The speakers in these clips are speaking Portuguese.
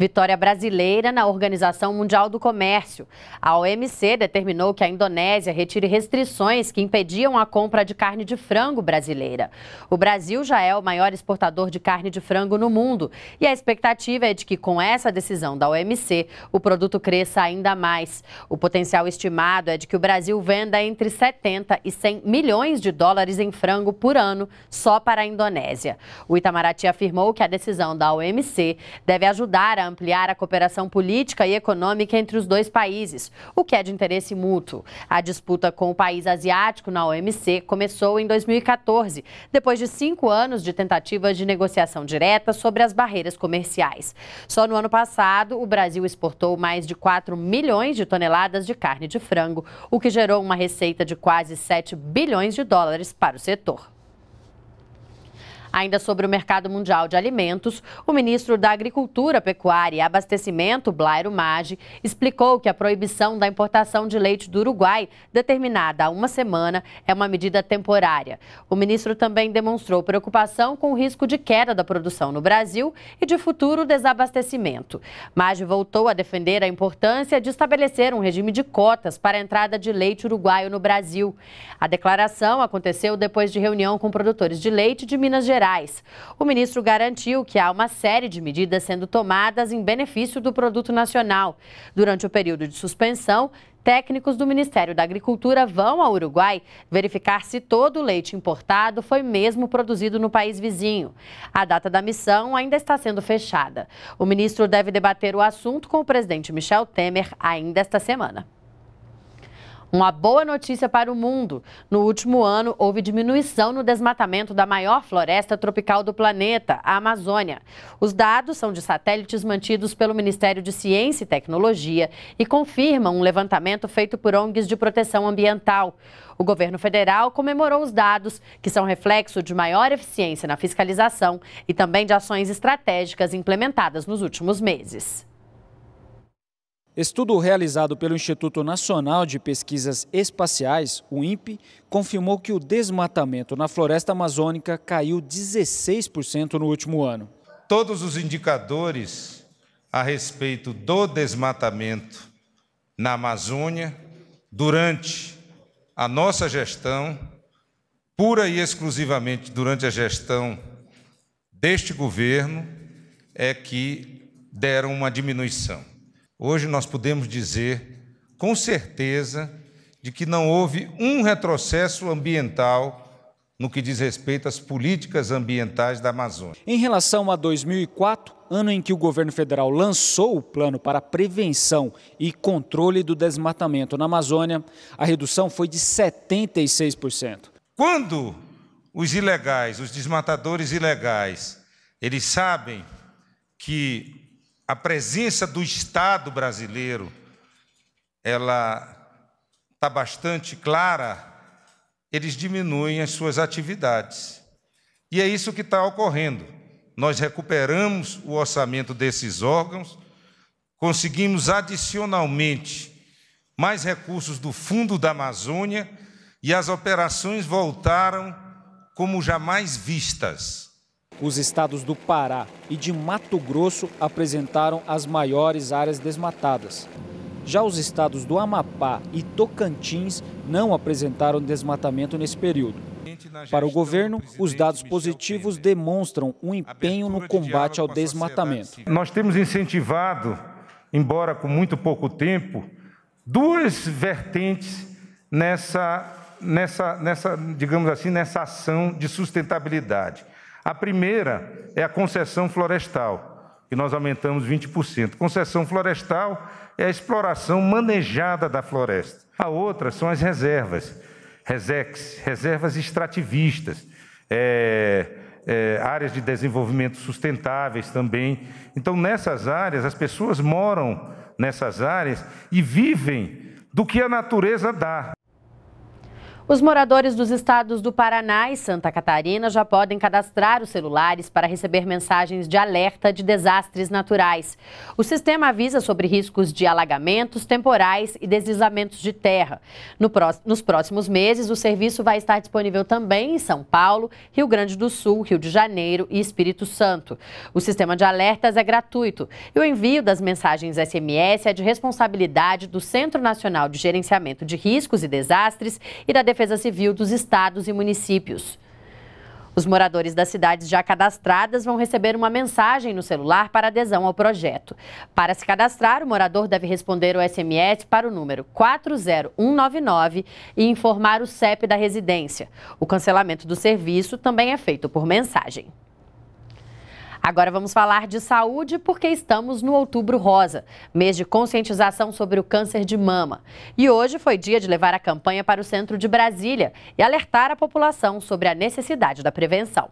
vitória brasileira na Organização Mundial do Comércio. A OMC determinou que a Indonésia retire restrições que impediam a compra de carne de frango brasileira. O Brasil já é o maior exportador de carne de frango no mundo e a expectativa é de que, com essa decisão da OMC, o produto cresça ainda mais. O potencial estimado é de que o Brasil venda entre 70 e 100 milhões de dólares em frango por ano só para a Indonésia. O Itamaraty afirmou que a decisão da OMC deve ajudar a ampliar a cooperação política e econômica entre os dois países, o que é de interesse mútuo. A disputa com o país asiático na OMC começou em 2014, depois de cinco anos de tentativas de negociação direta sobre as barreiras comerciais. Só no ano passado, o Brasil exportou mais de 4 milhões de toneladas de carne de frango, o que gerou uma receita de quase 7 bilhões de dólares para o setor. Ainda sobre o mercado mundial de alimentos, o ministro da Agricultura, Pecuária e Abastecimento, Blairo Maggi, explicou que a proibição da importação de leite do Uruguai, determinada há uma semana, é uma medida temporária. O ministro também demonstrou preocupação com o risco de queda da produção no Brasil e de futuro desabastecimento. Maggi voltou a defender a importância de estabelecer um regime de cotas para a entrada de leite uruguaio no Brasil. A declaração aconteceu depois de reunião com produtores de leite de Minas Gerais Gerais. O ministro garantiu que há uma série de medidas sendo tomadas em benefício do produto nacional. Durante o período de suspensão, técnicos do Ministério da Agricultura vão ao Uruguai verificar se todo o leite importado foi mesmo produzido no país vizinho. A data da missão ainda está sendo fechada. O ministro deve debater o assunto com o presidente Michel Temer ainda esta semana. Uma boa notícia para o mundo. No último ano, houve diminuição no desmatamento da maior floresta tropical do planeta, a Amazônia. Os dados são de satélites mantidos pelo Ministério de Ciência e Tecnologia e confirmam um levantamento feito por ONGs de proteção ambiental. O governo federal comemorou os dados, que são reflexo de maior eficiência na fiscalização e também de ações estratégicas implementadas nos últimos meses. Estudo realizado pelo Instituto Nacional de Pesquisas Espaciais, o INPE, confirmou que o desmatamento na floresta amazônica caiu 16% no último ano. Todos os indicadores a respeito do desmatamento na Amazônia durante a nossa gestão, pura e exclusivamente durante a gestão deste governo, é que deram uma diminuição. Hoje nós podemos dizer com certeza de que não houve um retrocesso ambiental no que diz respeito às políticas ambientais da Amazônia. Em relação a 2004, ano em que o governo federal lançou o plano para prevenção e controle do desmatamento na Amazônia, a redução foi de 76%. Quando os ilegais, os desmatadores ilegais, eles sabem que a presença do Estado brasileiro, ela está bastante clara, eles diminuem as suas atividades. E é isso que está ocorrendo. Nós recuperamos o orçamento desses órgãos, conseguimos adicionalmente mais recursos do Fundo da Amazônia e as operações voltaram como jamais vistas. Os estados do Pará e de Mato Grosso apresentaram as maiores áreas desmatadas. Já os estados do Amapá e Tocantins não apresentaram desmatamento nesse período. Para o governo, os dados positivos demonstram um empenho no combate ao desmatamento. Nós temos incentivado, embora com muito pouco tempo, duas vertentes nessa, nessa, nessa digamos assim, nessa ação de sustentabilidade. A primeira é a concessão florestal, que nós aumentamos 20%. Concessão florestal é a exploração manejada da floresta. A outra são as reservas, RESEX, reservas extrativistas, é, é, áreas de desenvolvimento sustentáveis também. Então, nessas áreas, as pessoas moram nessas áreas e vivem do que a natureza dá. Os moradores dos estados do Paraná e Santa Catarina já podem cadastrar os celulares para receber mensagens de alerta de desastres naturais. O sistema avisa sobre riscos de alagamentos temporais e deslizamentos de terra. No pró nos próximos meses, o serviço vai estar disponível também em São Paulo, Rio Grande do Sul, Rio de Janeiro e Espírito Santo. O sistema de alertas é gratuito e o envio das mensagens SMS é de responsabilidade do Centro Nacional de Gerenciamento de Riscos e Desastres e da Defesa Defesa Civil dos estados e municípios. Os moradores das cidades já cadastradas vão receber uma mensagem no celular para adesão ao projeto. Para se cadastrar, o morador deve responder o SMS para o número 40199 e informar o CEP da residência. O cancelamento do serviço também é feito por mensagem. Agora vamos falar de saúde porque estamos no Outubro Rosa, mês de conscientização sobre o câncer de mama. E hoje foi dia de levar a campanha para o centro de Brasília e alertar a população sobre a necessidade da prevenção.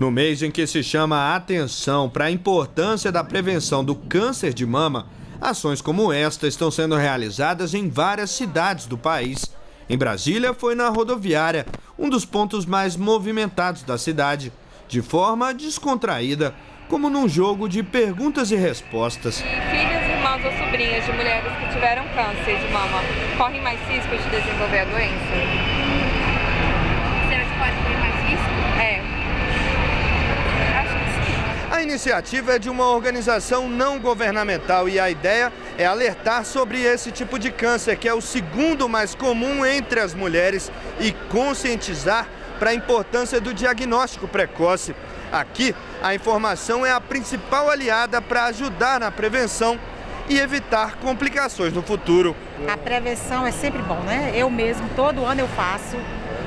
No mês em que se chama a atenção para a importância da prevenção do câncer de mama, ações como esta estão sendo realizadas em várias cidades do país. Em Brasília, foi na rodoviária, um dos pontos mais movimentados da cidade de forma descontraída, como num jogo de perguntas e respostas. Filhos, irmãos ou sobrinhas de mulheres que tiveram câncer de mama correm mais risco de desenvolver a doença? Será que pode correr mais risco? É. Né? A iniciativa é de uma organização não governamental e a ideia é alertar sobre esse tipo de câncer, que é o segundo mais comum entre as mulheres, e conscientizar para a importância do diagnóstico precoce. Aqui, a informação é a principal aliada para ajudar na prevenção e evitar complicações no futuro. A prevenção é sempre bom, né? Eu mesmo, todo ano eu faço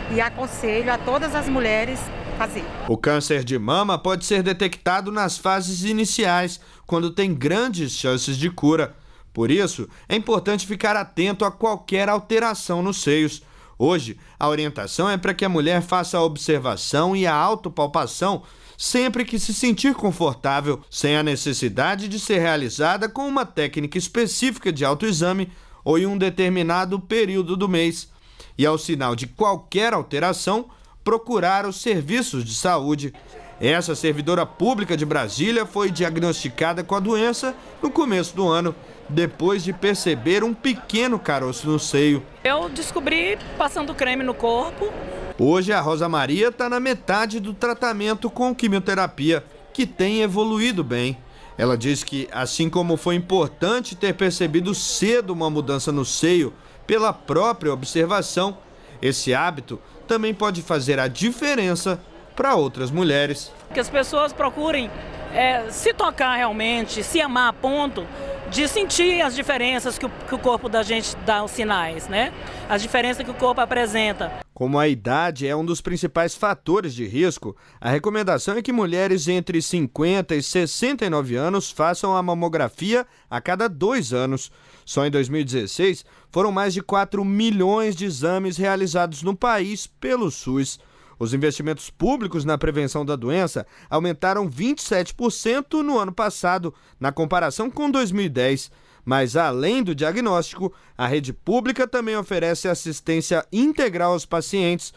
e aconselho a todas as mulheres fazer. O câncer de mama pode ser detectado nas fases iniciais, quando tem grandes chances de cura. Por isso, é importante ficar atento a qualquer alteração nos seios. Hoje, a orientação é para que a mulher faça a observação e a autopalpação sempre que se sentir confortável, sem a necessidade de ser realizada com uma técnica específica de autoexame ou em um determinado período do mês. E ao é sinal de qualquer alteração, procurar os serviços de saúde. Essa servidora pública de Brasília foi diagnosticada com a doença no começo do ano, depois de perceber um pequeno caroço no seio. Eu descobri passando creme no corpo. Hoje a Rosa Maria está na metade do tratamento com quimioterapia, que tem evoluído bem. Ela diz que, assim como foi importante ter percebido cedo uma mudança no seio pela própria observação, esse hábito também pode fazer a diferença para outras mulheres. Que as pessoas procurem é, se tocar realmente, se amar a ponto de sentir as diferenças que o, que o corpo da gente dá os sinais, né? As diferenças que o corpo apresenta. Como a idade é um dos principais fatores de risco, a recomendação é que mulheres entre 50 e 69 anos façam a mamografia a cada dois anos. Só em 2016, foram mais de 4 milhões de exames realizados no país pelo SUS. Os investimentos públicos na prevenção da doença aumentaram 27% no ano passado, na comparação com 2010. Mas, além do diagnóstico, a rede pública também oferece assistência integral aos pacientes.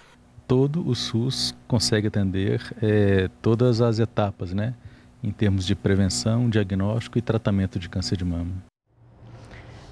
Todo o SUS consegue atender é, todas as etapas, né? Em termos de prevenção, diagnóstico e tratamento de câncer de mama.